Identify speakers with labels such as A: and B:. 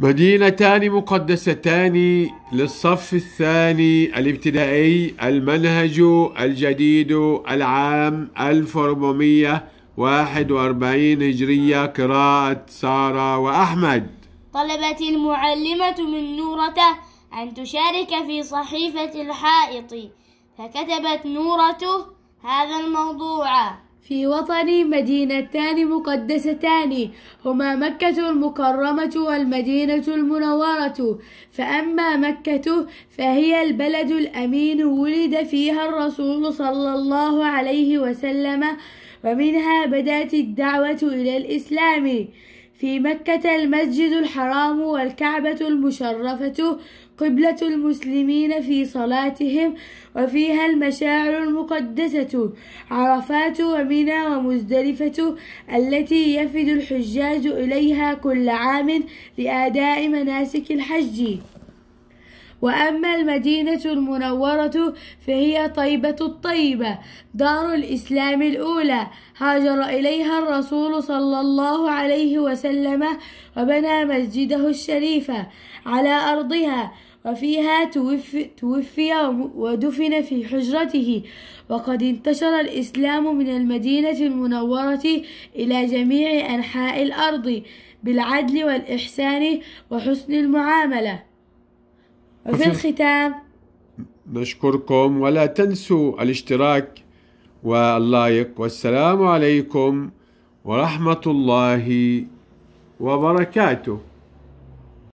A: مدينتان مقدستان للصف الثاني الابتدائي المنهج الجديد العام 1441 هجرية قراءة سارة وأحمد
B: طلبت المعلمة من نورته أن تشارك في صحيفة الحائط فكتبت نورته هذا الموضوع
C: في وطني مدينتان مقدستان هما مكة المكرمة والمدينة المنورة فأما مكة فهي البلد الأمين ولد فيها الرسول صلى الله عليه وسلم ومنها بدأت الدعوة إلى الإسلام في مكة المسجد الحرام والكعبة المشرفة قبلة المسلمين في صلاتهم وفيها المشاعر المقدسة عرفات ومنى ومزدلفة التي يفد الحجاج إليها كل عام لأداء مناسك الحج وأما المدينة المنورة فهي طيبة الطيبة دار الإسلام الأولى هاجر إليها الرسول صلى الله عليه وسلم وبنى مسجده الشريف على أرضها وفيها توفي, توفي ودفن في حجرته وقد انتشر الإسلام من المدينة المنورة إلى جميع أنحاء الأرض بالعدل والإحسان وحسن المعاملة وفي الختام
A: نشكركم ولا تنسوا الاشتراك واللايك والسلام عليكم ورحمة الله وبركاته